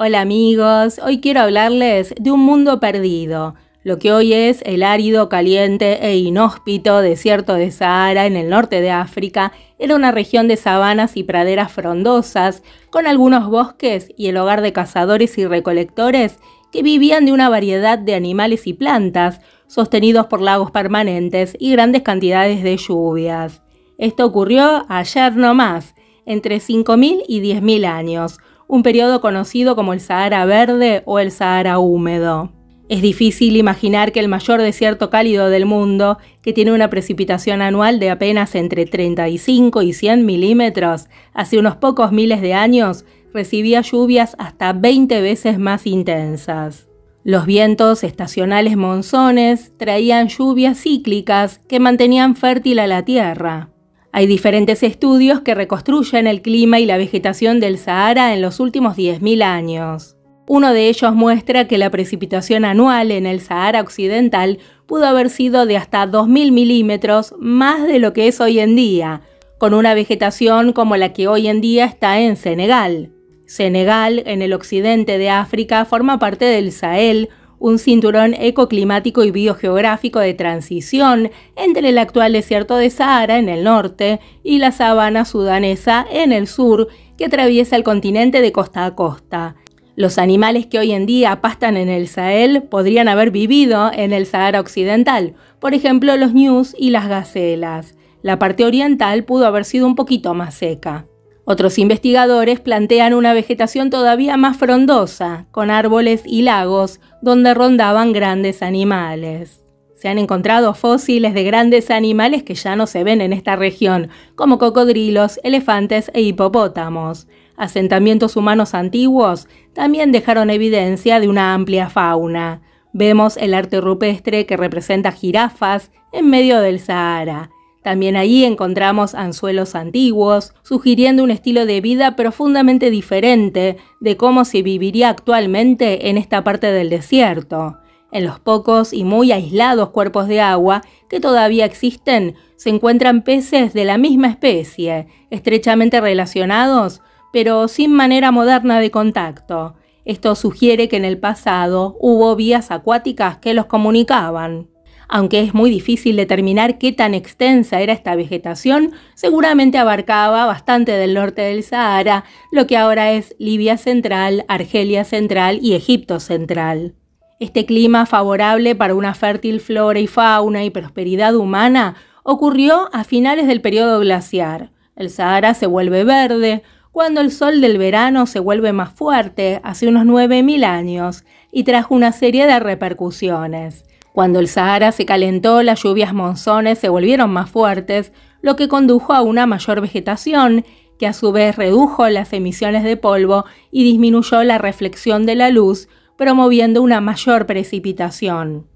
Hola amigos, hoy quiero hablarles de un mundo perdido, lo que hoy es el árido, caliente e inhóspito desierto de Sahara en el norte de África, era una región de sabanas y praderas frondosas, con algunos bosques y el hogar de cazadores y recolectores que vivían de una variedad de animales y plantas, sostenidos por lagos permanentes y grandes cantidades de lluvias. Esto ocurrió ayer no más, entre 5.000 y 10.000 años, un periodo conocido como el Sahara Verde o el Sahara Húmedo. Es difícil imaginar que el mayor desierto cálido del mundo, que tiene una precipitación anual de apenas entre 35 y 100 milímetros, hace unos pocos miles de años recibía lluvias hasta 20 veces más intensas. Los vientos estacionales monzones traían lluvias cíclicas que mantenían fértil a la tierra. Hay diferentes estudios que reconstruyen el clima y la vegetación del Sahara en los últimos 10.000 años. Uno de ellos muestra que la precipitación anual en el Sahara Occidental pudo haber sido de hasta 2.000 milímetros más de lo que es hoy en día, con una vegetación como la que hoy en día está en Senegal. Senegal, en el occidente de África, forma parte del Sahel, un cinturón ecoclimático y biogeográfico de transición entre el actual desierto de Sahara en el norte y la sabana sudanesa en el sur que atraviesa el continente de costa a costa. Los animales que hoy en día pastan en el Sahel podrían haber vivido en el Sahara Occidental, por ejemplo los ñus y las gacelas. La parte oriental pudo haber sido un poquito más seca. Otros investigadores plantean una vegetación todavía más frondosa, con árboles y lagos donde rondaban grandes animales. Se han encontrado fósiles de grandes animales que ya no se ven en esta región, como cocodrilos, elefantes e hipopótamos. Asentamientos humanos antiguos también dejaron evidencia de una amplia fauna. Vemos el arte rupestre que representa jirafas en medio del Sahara también ahí encontramos anzuelos antiguos, sugiriendo un estilo de vida profundamente diferente de cómo se viviría actualmente en esta parte del desierto. En los pocos y muy aislados cuerpos de agua que todavía existen, se encuentran peces de la misma especie, estrechamente relacionados, pero sin manera moderna de contacto. Esto sugiere que en el pasado hubo vías acuáticas que los comunicaban. Aunque es muy difícil determinar qué tan extensa era esta vegetación, seguramente abarcaba bastante del norte del Sahara, lo que ahora es Libia Central, Argelia Central y Egipto Central. Este clima favorable para una fértil flora y fauna y prosperidad humana ocurrió a finales del periodo glaciar. El Sahara se vuelve verde, cuando el sol del verano se vuelve más fuerte, hace unos 9.000 años, y trajo una serie de repercusiones. Cuando el Sahara se calentó, las lluvias monzones se volvieron más fuertes, lo que condujo a una mayor vegetación, que a su vez redujo las emisiones de polvo y disminuyó la reflexión de la luz, promoviendo una mayor precipitación.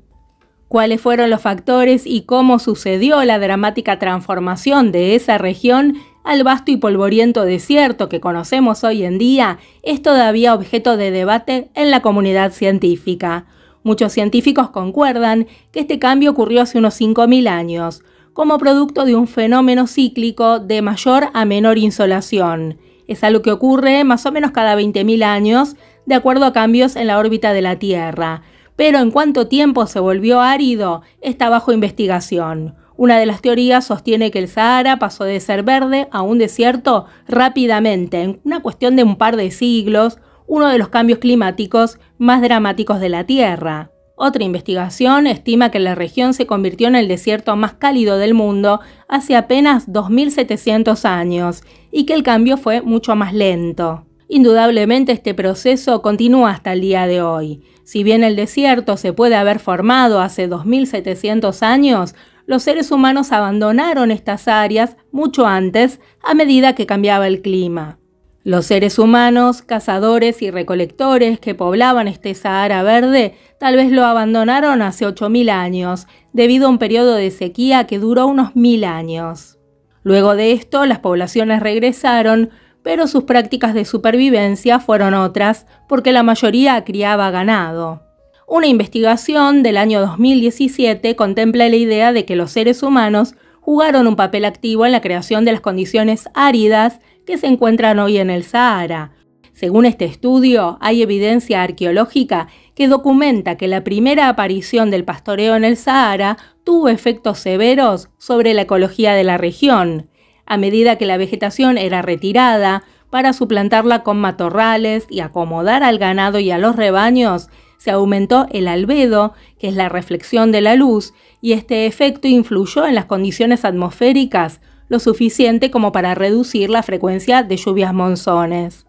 ¿Cuáles fueron los factores y cómo sucedió la dramática transformación de esa región al vasto y polvoriento desierto que conocemos hoy en día es todavía objeto de debate en la comunidad científica. Muchos científicos concuerdan que este cambio ocurrió hace unos 5.000 años, como producto de un fenómeno cíclico de mayor a menor insolación. Es algo que ocurre más o menos cada 20.000 años, de acuerdo a cambios en la órbita de la Tierra. Pero en cuánto tiempo se volvió árido está bajo investigación. Una de las teorías sostiene que el Sahara pasó de ser verde a un desierto rápidamente, en una cuestión de un par de siglos, uno de los cambios climáticos más dramáticos de la Tierra. Otra investigación estima que la región se convirtió en el desierto más cálido del mundo hace apenas 2.700 años y que el cambio fue mucho más lento. Indudablemente este proceso continúa hasta el día de hoy. Si bien el desierto se puede haber formado hace 2.700 años, los seres humanos abandonaron estas áreas mucho antes a medida que cambiaba el clima. Los seres humanos, cazadores y recolectores que poblaban este Sahara verde tal vez lo abandonaron hace 8.000 años, debido a un periodo de sequía que duró unos 1.000 años. Luego de esto, las poblaciones regresaron, pero sus prácticas de supervivencia fueron otras, porque la mayoría criaba ganado. Una investigación del año 2017 contempla la idea de que los seres humanos jugaron un papel activo en la creación de las condiciones áridas que se encuentran hoy en el Sahara. Según este estudio, hay evidencia arqueológica que documenta que la primera aparición del pastoreo en el Sahara tuvo efectos severos sobre la ecología de la región. A medida que la vegetación era retirada para suplantarla con matorrales y acomodar al ganado y a los rebaños, se aumentó el albedo, que es la reflexión de la luz, y este efecto influyó en las condiciones atmosféricas, lo suficiente como para reducir la frecuencia de lluvias monzones.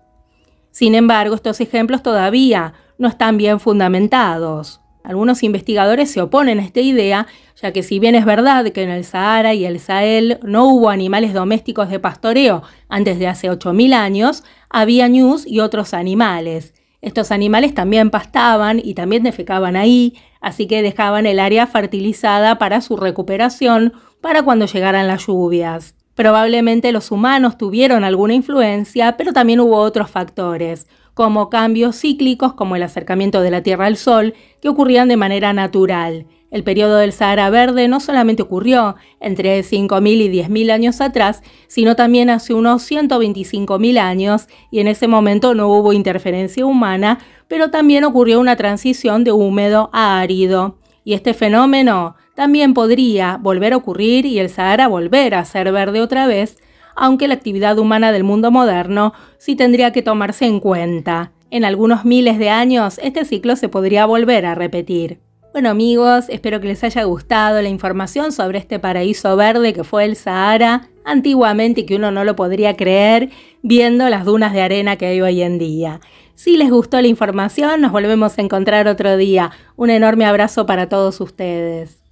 Sin embargo, estos ejemplos todavía no están bien fundamentados. Algunos investigadores se oponen a esta idea, ya que si bien es verdad que en el Sahara y el Sahel no hubo animales domésticos de pastoreo antes de hace 8.000 años, había ñus y otros animales. Estos animales también pastaban y también defecaban ahí, así que dejaban el área fertilizada para su recuperación para cuando llegaran las lluvias. Probablemente los humanos tuvieron alguna influencia, pero también hubo otros factores, como cambios cíclicos como el acercamiento de la Tierra al Sol, que ocurrían de manera natural. El periodo del Sahara Verde no solamente ocurrió entre 5.000 y 10.000 años atrás, sino también hace unos 125.000 años, y en ese momento no hubo interferencia humana, pero también ocurrió una transición de húmedo a árido. Y este fenómeno también podría volver a ocurrir y el Sahara volver a ser verde otra vez, aunque la actividad humana del mundo moderno sí tendría que tomarse en cuenta. En algunos miles de años este ciclo se podría volver a repetir. Bueno amigos, espero que les haya gustado la información sobre este paraíso verde que fue el Sahara antiguamente y que uno no lo podría creer viendo las dunas de arena que hay hoy en día. Si les gustó la información, nos volvemos a encontrar otro día. Un enorme abrazo para todos ustedes.